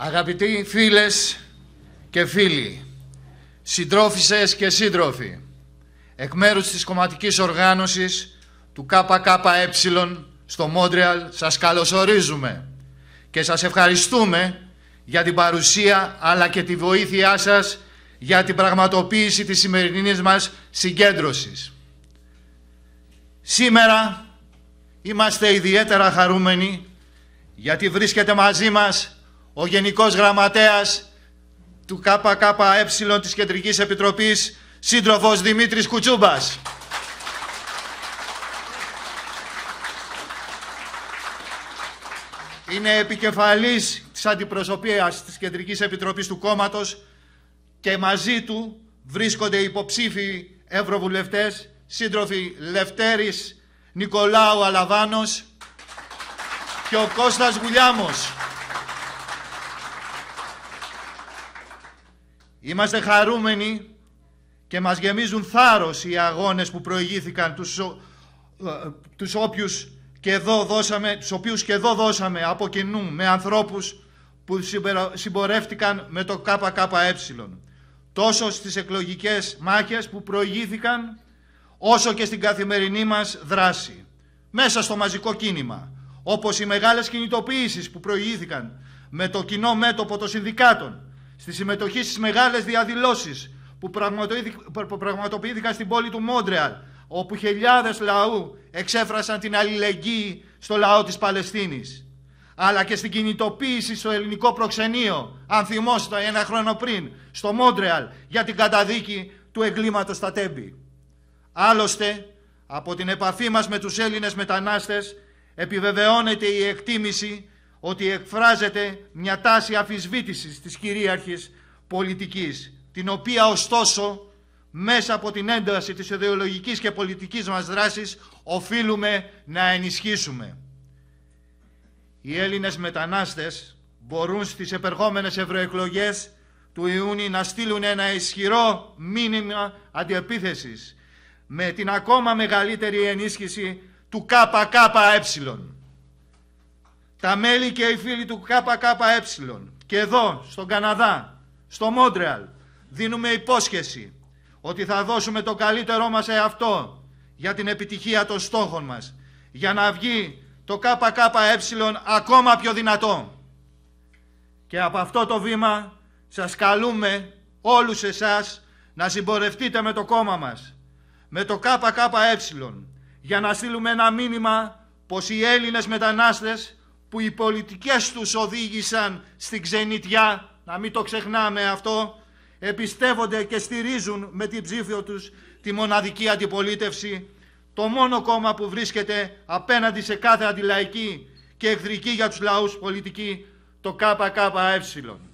Αγαπητοί φίλες και φίλοι, συντρόφισσες και σύντροφοι, εκ μέρους της κομματικής οργάνωσης του ΚΚΕ στο Μόντρεαλ σας καλωσορίζουμε και σας ευχαριστούμε για την παρουσία αλλά και τη βοήθειά σας για την πραγματοποίηση της σημερινής μας συγκέντρωσης. Σήμερα είμαστε ιδιαίτερα χαρούμενοι γιατί βρίσκεται μαζί μας ο Γενικός Γραμματέας του ΚΚΕ της Κεντρικής Επιτροπής, σύντροφος Δημήτρης Κουτσούμπας. Είναι επικεφαλής της αντιπροσωπείας της Κεντρικής Επιτροπής του κόμματος και μαζί του βρίσκονται υποψήφοι ευρωβουλευτές, σύντροφοι Λευτέρης Νικολάου Αλαβάνος και ο Κώστας Γουλιάμος. Είμαστε χαρούμενοι και μας γεμίζουν θάρρος οι αγώνες που προηγήθηκαν τους, ε, τους όποιους και εδώ δώσαμε, τους οποίους και εδώ δώσαμε από κοινού με ανθρώπους που συμπορεύτηκαν με το ΚΚΕ. Τόσο στις εκλογικές μάχες που προηγήθηκαν όσο και στην καθημερινή μας δράση. Μέσα στο μαζικό κίνημα, όπως οι μεγάλες κινητοποιήσεις που προηγήθηκαν με το κοινό μέτωπο των συνδικάτων, στη συμμετοχή στις μεγάλες διαδηλώσεις που πραγματοποιήθηκαν στην πόλη του Μόντρεαλ, όπου χιλιάδες λαού εξέφρασαν την αλληλεγγύη στο λαό της Παλαιστίνης, αλλά και στην κινητοποίηση στο ελληνικό προξενείο, αν θυμόσαστε ένα χρόνο πριν, στο Μόντρεαλ, για την καταδίκη του εγκλήματος στα Τέμπη. Άλλωστε, από την επαφή μας με τους Έλληνες μετανάστες, επιβεβαιώνεται η εκτίμηση ότι εκφράζεται μια τάση αφισβήτησης της κυρίαρχης πολιτικής, την οποία ωστόσο μέσα από την ένταση της ιδεολογικής και πολιτικής μας δράσης οφείλουμε να ενισχύσουμε. Οι Έλληνες μετανάστες μπορούν στις επερχόμενες ευρωεκλογές του Ιούνιου να στείλουν ένα ισχυρό μήνυμα αντιεπίθεσης με την ακόμα μεγαλύτερη ενίσχυση του ΚΚΕ τα μέλη και οι φίλοι του ΚΚΕ και εδώ στον Καναδά, στο Μόντρεαλ δίνουμε υπόσχεση ότι θα δώσουμε το καλύτερό μας εαυτό για την επιτυχία των στόχων μας για να βγει το ΚΚΕ ακόμα πιο δυνατό. Και από αυτό το βήμα σας καλούμε όλους εσάς να συμπορευτείτε με το κόμμα μας, με το ΚΚΕ, για να στείλουμε ένα μήνυμα πως οι Έλληνες μετανάστες που οι πολιτικές τους οδήγησαν στην ξενιτιά, να μην το ξεχνάμε αυτό, επιστεύονται και στηρίζουν με την ψήφιο τους τη μοναδική αντιπολίτευση, το μόνο κόμμα που βρίσκεται απέναντι σε κάθε αντιλαϊκή και εχθρική για τους λαούς πολιτική, το ΚΚΕ.